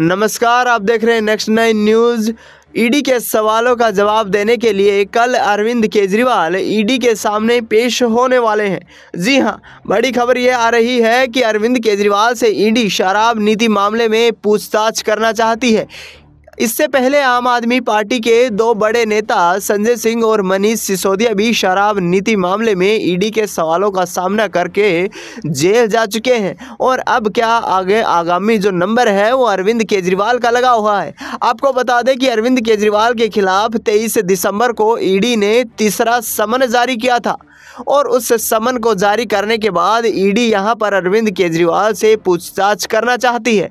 नमस्कार आप देख रहे हैं नेक्स्ट नाइन न्यूज़ ईडी के सवालों का जवाब देने के लिए कल अरविंद केजरीवाल ईडी e के सामने पेश होने वाले हैं जी हां बड़ी खबर यह आ रही है कि अरविंद केजरीवाल से ईडी e शराब नीति मामले में पूछताछ करना चाहती है इससे पहले आम आदमी पार्टी के दो बड़े नेता संजय सिंह और मनीष सिसोदिया भी शराब नीति मामले में ईडी के सवालों का सामना करके जेल जा चुके हैं और अब क्या आगे आगामी जो नंबर है वो अरविंद केजरीवाल का लगा हुआ है आपको बता दें कि अरविंद केजरीवाल के खिलाफ तेईस दिसंबर को ईडी ने तीसरा समन जारी किया था और उस समन को जारी करने के बाद ईडी यहां पर अरविंद केजरीवाल से पूछताछ करना चाहती है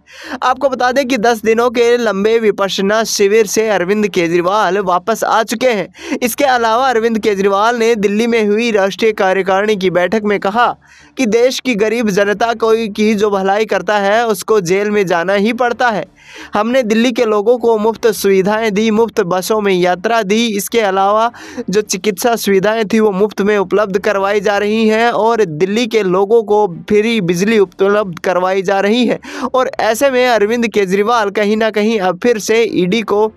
आपको बता दें कि 10 दिनों के लंबे विपक्ष निराशना शिविर से अरविंद केजरीवाल वापस आ चुके हैं इसके अलावा अरविंद केजरीवाल ने दिल्ली में हुई राष्ट्रीय कार्यकारिणी की बैठक में कहा कि देश की गरीब जनता को की जो भलाई करता है उसको जेल में जाना ही पड़ता है हमने दिल्ली के लोगों को मुफ्त सुविधाएं दी मुफ्त बसों में यात्रा दी इसके अलावा जो चिकित्सा सुविधाएं थी वो मुफ्त में उपलब्ध करवाई जा रही हैं और दिल्ली के लोगों को फ्री बिजली उपलब्ध करवाई जा रही है और ऐसे में अरविंद केजरीवाल कहीं ना कहीं अब फिर से ईडी को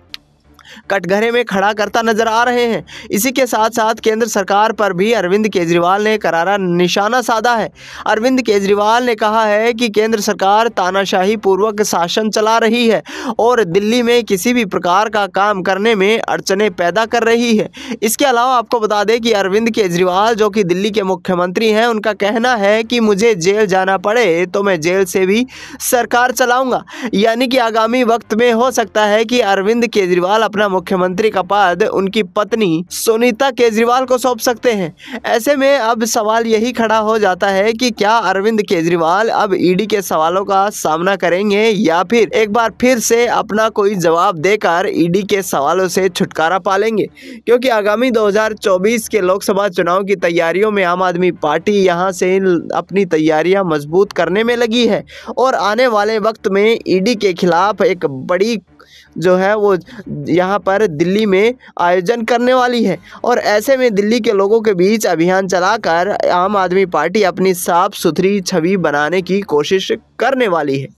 कटघरे में खड़ा करता नजर आ रहे हैं इसी के साथ साथ केंद्र सरकार पर भी अरविंद केजरीवाल ने करारा निशाना साधा है अरविंद केजरीवाल ने कहा है कि केंद्र सरकार तानाशाही पूर्वक शासन चला रही है और दिल्ली में किसी भी प्रकार का काम करने में अड़चने पैदा कर रही है इसके अलावा आपको बता दें कि अरविंद केजरीवाल जो कि दिल्ली के मुख्यमंत्री हैं उनका कहना है कि मुझे जेल जाना पड़े तो मैं जेल से भी सरकार चलाऊंगा यानी कि आगामी वक्त में हो सकता है कि अरविंद केजरीवाल अपना अपना मुख्यमंत्री का पद उनकी पत्नी सुनीता केजरीवाल को सौंप सकते हैं ऐसे में अब सवाल यही खड़ा हो जाता है कि क्या अरविंद केजरीवाल अब ईडी के सवालों का सामना करेंगे या फिर एक बार फिर से अपना कोई जवाब देकर ईडी के सवालों से छुटकारा पा लेंगे क्योंकि आगामी 2024 के लोकसभा चुनाव की तैयारियों में आम आदमी पार्टी यहाँ से अपनी तैयारियां मजबूत करने में लगी है और आने वाले वक्त में ईडी के खिलाफ एक बड़ी जो है वो यहाँ पर दिल्ली में आयोजन करने वाली है और ऐसे में दिल्ली के लोगों के बीच अभियान चलाकर आम आदमी पार्टी अपनी साफ सुथरी छवि बनाने की कोशिश करने वाली है